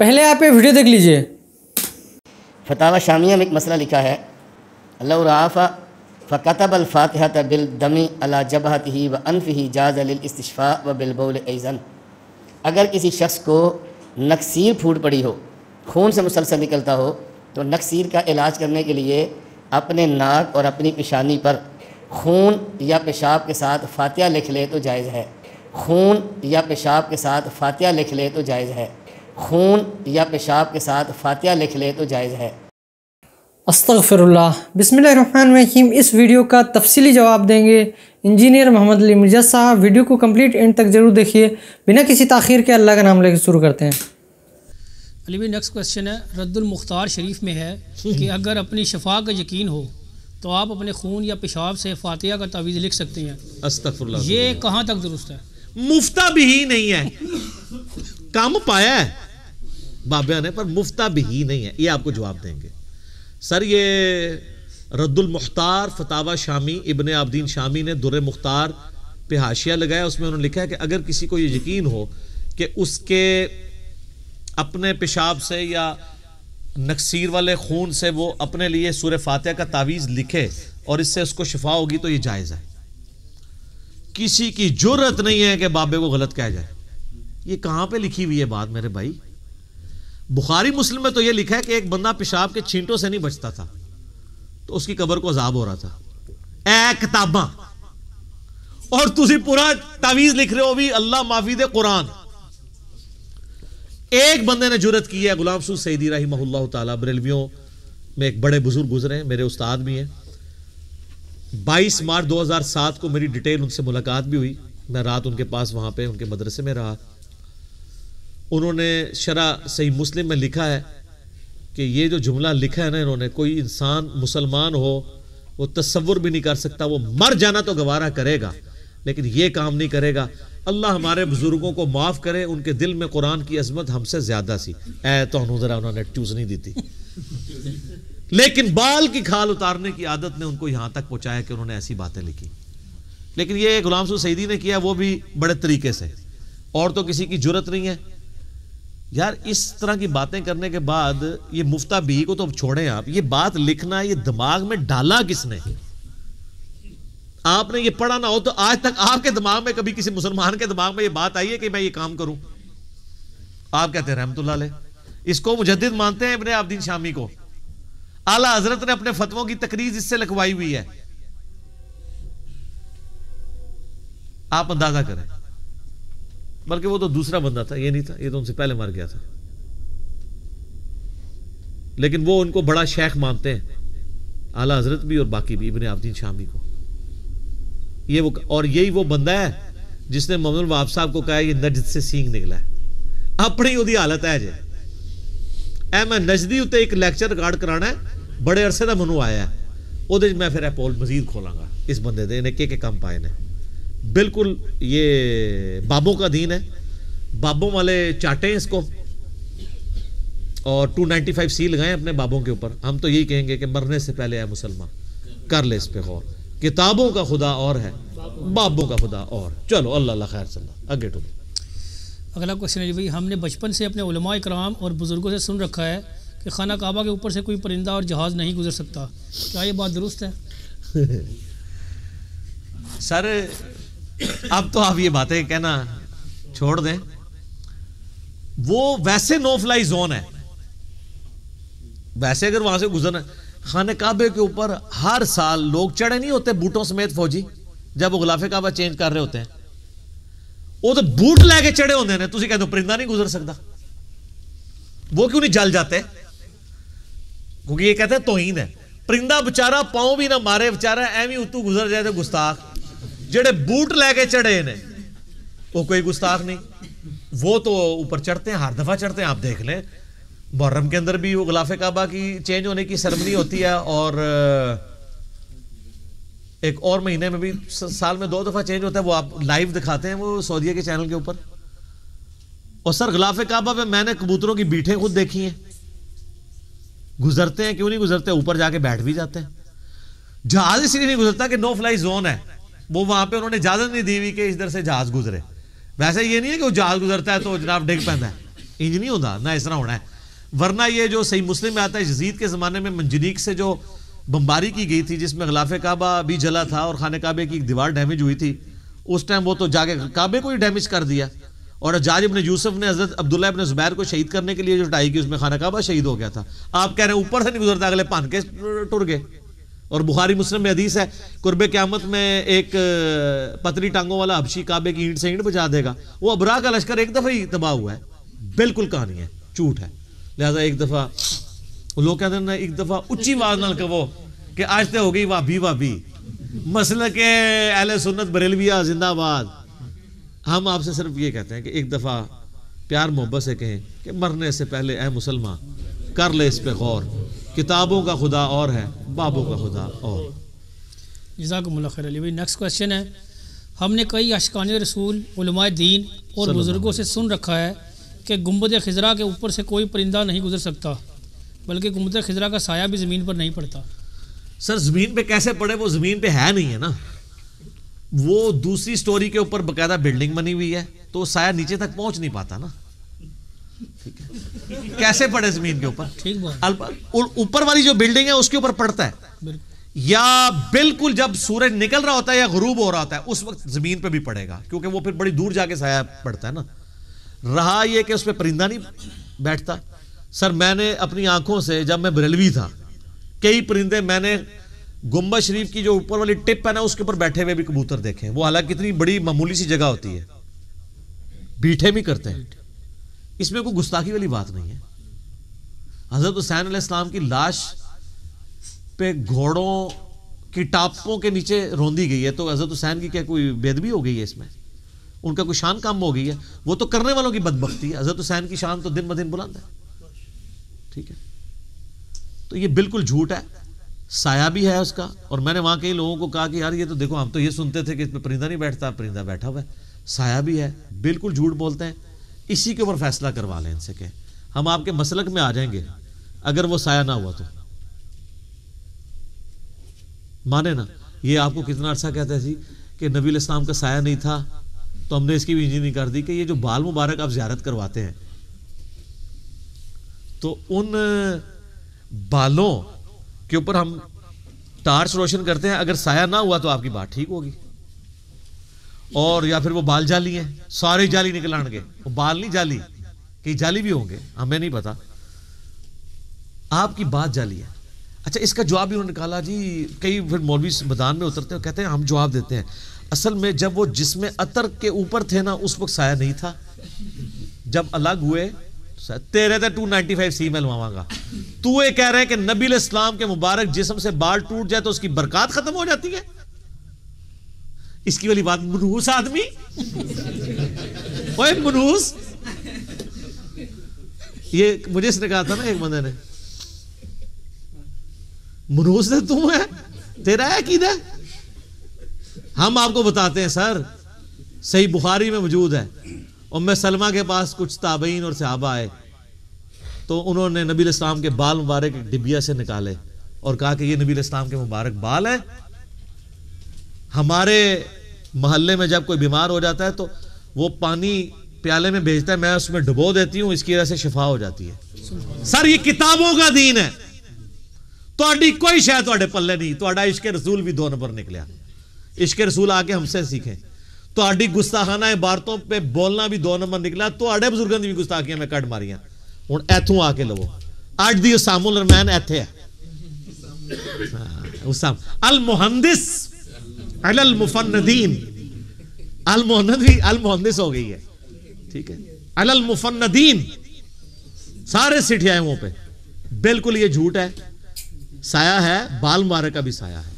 पहले आप ये वीडियो देख लीजिए फतावा शामिया में एक मसला लिखा है अल्लाफ़ा फ़कतब अलफ़ात बिल दमी अला जबहत ही व अनफ़ ही जाज़ अलिलस्तफ़ा व बिलबौल ऐज़न अगर किसी शख्स को नक्सीर फूट पड़ी हो खून से मुसलसल निकलता हो तो नक्सीर का इलाज करने के लिए अपने नाक और अपनी पेशानी पर खून या पेशाब के साथ फ़ातह लिख ले तो जायज़ है खून या पेशाब के साथ फ़ातह लिख ले तो जायज़ है खून या पेशाब के साथ फातिया लिख ले तो जायज़ है अस्तफ़िरल्ला बिसमीम इस वीडियो का तफसली जवाब देंगे इंजीनियर मोहम्मद अली मिर्जा साहब वीडियो को कम्प्लीट एंड तक ज़रूर देखिए बिना किसी तखीर के अल्लाह का नाम लेकर शुरू करते हैं अली भाई नेक्स्ट क्वेश्चन है रद्दुलमुख्तार शरीफ में है कि अगर अपनी शफा का यकीन हो तो आप अपने खून या पेशाब से फातिया का तावीज़ लिख सकते हैं ये कहाँ तक दुरुस्त है मुफ्ता भी नहीं है काम पाया है बाबियान है पर मुफ्ता भी ही नहीं है ये आपको जवाब देंगे सर ये रद्दुल मुख्तार फतावा शामी इबन आबदीन शामी ने दुर मुख्तार पे हाशिया लगाया उसमें उन्होंने लिखा है कि अगर किसी को ये यकीन हो कि उसके अपने पेशाब से या नक्सीर वाले खून से वो अपने लिए सूर फातह का तावीज़ लिखे और इससे उसको शिफा होगी तो ये जायज़ है किसी की जरूरत नहीं है कि बाबे को गलत कह जाए ये कहाँ पे लिखी हुई है बात मेरे भाई बुखारी मुस्लिम में तो यह लिखा है कि एक बंदा पेशाब के छींटों से नहीं बचता था तो उसकी कबर को अजाब हो रहा था ए किताबा और तुम पूरा तावीज लिख रहे हो भी अल्लाह माफी दे कुरान एक बंदे ने जरूरत की है गुलाम सू सईदी रही महुल्ला में एक बड़े बुजुर्ग गुजरे हैं मेरे उस्ताद भी हैं 22 मार्च 2007 को मेरी डिटेल उनसे मुलाकात भी हुई मैं रात उनके पास वहां पे उनके मदरसे में रहा उन्होंने शरा सही मुस्लिम में लिखा है कि ये जो जुमला लिखा है ना इन्होंने कोई इंसान मुसलमान हो वो तस्वुर भी नहीं कर सकता वो मर जाना तो गवारा करेगा लेकिन ये काम नहीं करेगा अल्लाह हमारे बुजुर्गों को माफ़ करे उनके दिल में कुरान की अजमत हमसे ज्यादा सी ऐ तो जरा उन्होंने ट्यूज नहीं दी थी लेकिन बाल की खाल उतारने की आदत ने उनको यहाँ तक पहुँचाया कि उन्होंने ऐसी बातें लिखी लेकिन ये गुलाम सईदी ने किया वो भी बड़े तरीके से और तो किसी की जरूरत नहीं है यार इस तरह की बातें करने के बाद ये मुफ्ता बी को तो छोड़े आप ये बात लिखना ये दिमाग में डाला किसने आपने ये पढ़ा ना हो तो आज तक आपके दिमाग में कभी किसी मुसलमान के दिमाग में ये बात आई है कि मैं ये काम करूं आप कहते हैं रहमतुल्ला इसको मुजद्दिद मानते हैं अपने आबदीन शामी को आला हजरत ने अपने फतवों की तकरीज इससे लिखवाई हुई है आप अंदाजा करें बल्कि वो तो दूसरा बंदा था ये नहीं था ये तो उनसे पहले मर गया था लेकिन वो उनको बड़ा शेख मानते हैं आला हजरत भी और बाकी भी इबन आबदीन शामी को ये वो और यही वो बंदा है जिसने ममन वाप साहब को कहा ये नजद से सींग निकला है अपनी ओरी हालत है जे ए मैं नजदी उत्ते एक लैक्चर रिकॉर्ड कराना है बड़े अरसे का मनु आया है वो मैं फिर ਪੋਲ पोल मजीद ਇਸ इस बंदे के ਕੀ ਕੀ ਕੰਮ ਪਾਏ ਨੇ बिल्कुल ये बाबों का दीन है बाबों वाले चाटे इसको और 295 सील गए अपने बाबों के ऊपर हम तो यही कहेंगे कि मरने से पहले आए मुसलमान कर ले इस पे गौर किताबों का खुदा और है बाबों का खुदा और चलो अल्लाह खैर अगे टूटो अगला क्वेश्चन है भाई हमने बचपन से अपने कराम और बुज़ुर्गों से सुन रखा है कि खाना काबा के ऊपर से कोई परिंदा और जहाज़ नहीं गुजर सकता क्या ये बात दुरुस्त है सर अब तो आप ये बातें कहना छोड़ दें वो वैसे नो फ्लाई जोन है वैसे अगर वहां से गुजरना खान काबे के ऊपर हर साल लोग चढ़े नहीं होते बूटों समेत फौजी जब वो गुलाफे काबा चेंज कर रहे होते हैं वो तो बूट लैके चढ़े होते हैं तुम कहते हो परिंदा नहीं गुजर सकता वो क्यों नहीं जल जाते क्योंकि ये कहते हैं तोहीन है परिंदा बेचारा पाओ भी ना मारे बेचारा एवं उतू गुजर जाए तो गुस्ताख जेडे बूट लैके चढ़े ने वो कोई गुस्ताख नहीं वो तो ऊपर चढ़ते हैं हर दफ़ा चढ़ते हैं आप देख लें मुहर्रम के अंदर भी वो गुलाफ काबा की चेंज होने की सरमनी होती है और एक और महीने में भी साल में दो दफ़ा चेंज होता है वो आप लाइव दिखाते हैं वो सऊदीया के चैनल के ऊपर और सर गुलाफ काबा पे मैंने कबूतरों की बीठे खुद देखी हैं गुजरते हैं क्यों नहीं गुजरते ऊपर जाके बैठ भी जाते हैं जहाज इसलिए नहीं गुजरता कि नो फ्लाई जोन है वो वहां पे उन्होंने इजाजत नहीं दी हुई कि इधर से जहाज गुजरे वैसे ये नहीं है कि वो जहाज गुजरता है तो जनाब डिग पैदा है इंज नहीं होता ना इस तरह होना है वरना ये जो सही मुस्लिम में आता है जजीद के ज़माने में मंजनीक से जो बम्बारी की गई थी जिसमें गलाफ काबा भी जला था और खाने काबे की एक दीवार डैमेज हुई थी उस टाइम वो तो जाके काबे को ही डैमेज कर दिया और जाज अपने यूसुफ ने हजरत अब्दुल्ला अपने जुबैर को शहीद करने के लिए जो टाई की उसमें खाना काबा शहीद हो गया था आप कह रहे हैं ऊपर से नहीं गुजरता अगले पान के टुर गए और बुखारी मुस्लिम में हदीस है कुर्ब क्यामत में एक पतली टांगों वाला हबशी काबे की ईंट से ईंट बचा देगा वो अबरा का लश्कर एक दफ़ा ही तबाह हुआ है बिल्कुल कहानी है झूठ है लिहाजा एक दफ़ा लोग कहते हैं ना एक दफ़ा उच्ची आवाज न कहो कि आज तो हो गई वाभी वाभी मसल के अहल सुन्नत बरेलविया जिंदाबाद हम आपसे सिर्फ ये कहते हैं कि एक दफ़ा प्यार मोहब्बत से कहें कि मरने से पहले ए मुसलमान कर ले इस पर गौर किताबों का खुदा और है बाबों का खुदा और जजाकमर अली भाई नेक्स्ट क्वेश्चन है हमने कई अशकान रसूल दीन और बुज़ुर्गों से सुन रखा है कि गुम्बद खजरा के ऊपर से कोई परिंदा नहीं गुजर सकता बल्कि गुम्बद खजरा का साया भी ज़मीन पर नहीं पड़ता सर ज़मीन पे कैसे पड़े वो ज़मीन पे है नहीं है ना वो दूसरी स्टोरी के ऊपर बाकायदा बिल्डिंग बनी हुई है तो साया नीचे तक पहुंच नहीं पाता ना कैसे पड़े जमीन के ऊपर ऊपर वाली जो बिल्डिंग है उसके ऊपर पड़ता है या बिल्कुल जब सूरज निकल रहा होता है या गरूब हो रहा होता है उस वक्त जमीन पर भी पड़ेगा क्योंकि वो फिर बड़ी दूर जाके साया पड़ता है ना रहा यह कि उस पर परिंदा नहीं बैठता सर मैंने अपनी आंखों से जब मैं बरेलवी था कई परिंदे मैंने गुम्बा शरीफ की जो ऊपर वाली टिप है ना उसके ऊपर बैठे हुए भी कबूतर देखे वो हालांकि इतनी बड़ी मामूली सी जगह होती है बीठे भी करते हैं इसमें कोई गुस्ताखी वाली बात नहीं है हजरत हुसैन इस्लाम की लाश पे घोड़ों की टापों के नीचे रोंदी गई है तो हजरत हुसैन की क्या कोई बेदबी हो गई है इसमें उनका कोई शान काम हो गई है वो तो करने वालों की बदबख्ती है हजरत हुसैन की शान तो दिन ब दिन बुलंद है ठीक है तो ये बिल्कुल झूठ है साया भी है उसका और मैंने वहां कई लोगों को कहा कि यार ये तो देखो हम तो ये सुनते थे कि इसमें परिंदा नहीं बैठता परिंदा बैठा हुआ है साया भी है बिल्कुल झूठ बोलते हैं इसी के ऊपर फैसला करवा लें इनसे के हम आपके मसलक में आ जाएंगे अगर वो साया ना हुआ तो माने ना ये आपको कितना अर्सा कहता है जी कि नबी इस्लाम का साया नहीं था तो हमने इसकी भी इंजीनियरिंग कर दी कि ये जो बाल मुबारक आप ज्यारत करवाते हैं तो उन बालों के ऊपर हम टार्च रोशन करते हैं अगर साया ना हुआ तो आपकी बात ठीक होगी और या फिर वो बाल जाली है सारे जाली निकल आएंगे वो बाल नहीं जाली कई जाली भी होंगे हमें नहीं पता आपकी बात जाली है अच्छा इसका जवाब भी उन्होंने निकाला जी कई फिर मौलवी मैदान में उतरते हैं कहते हैं हम जवाब देते हैं असल में जब वो जिसमें अतर के ऊपर थे ना उस वक्त साया नहीं था जब अलग हुए तो तेरे थे 295 सी में लवावांगा तू ये कह रहे हैं कि नबी इस्लाम के मुबारक जिसम से बाल टूट जाए तो उसकी बरकत खत्म हो जाती है इसकी वाली बात मनहूस आदमी ओए मनहूस ये मुझे इसने कहा था ना एक बंदे ने मनहूस ने तू है तेरा है अकीदा हम आपको बताते हैं सर सही बुखारी में मौजूद है और मैं सलमा के पास कुछ ताबीन और सहाबा आए तो उन्होंने नबी इस्लाम के बाल मुबारक डिबिया से निकाले और कहा कि ये नबी इस्लाम के मुबारक बाल हैं हमारे मोहल्ले में जब कोई बीमार हो जाता है तो वो पानी प्याले में भेजता है मैं उसमें डुबो देती हूँ इसकी वजह से शिफा हो जाती है सर ये किताबों का दीन है तो कोई शायद तो पल्ले नहीं तो इश्क रसूल भी दो नंबर निकलिया इश्क रसूल आके हमसे सीखे तो गुस्साहाना है बारतों पर बोलना भी दो नंबर निकला तो बुजुर्ग ने भी गुस्सा किया मैं कट मारियाँ हूँ इतों आके लवो अड दामोलरमैन इतने हाँ, अल मुहंदिस अल मुफन्नदीन अल मोहन्नद अल हो गई है ठीक है अलल मुफन्नदीन सारे सिटी आए मुंह पे बिल्कुल ये झूठ है साया है बाल मारे का भी साया है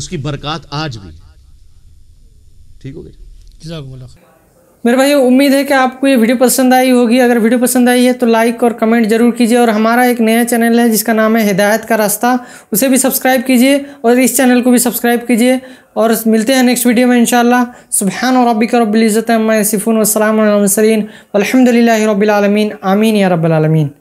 उसकी बरकत आज भी ठीक हो गई मेरे भाई उम्मीद है कि आपको ये वीडियो पसंद आई होगी अगर वीडियो पसंद आई है तो लाइक और कमेंट जरूर कीजिए और हमारा एक नया चैनल है जिसका नाम है हिदायत का रास्ता उसे भी सब्सक्राइब कीजिए और इस चैनल को भी सब्सक्राइब कीजिए और मिलते हैं नेक्स्ट वीडियो में इंशाल्लाह सुबहान और रबिक रबिल्ज़त सिफ़ुन वसलाम वसलिन अलहमदिल्ला रबालमीन आमीन या रबालमीन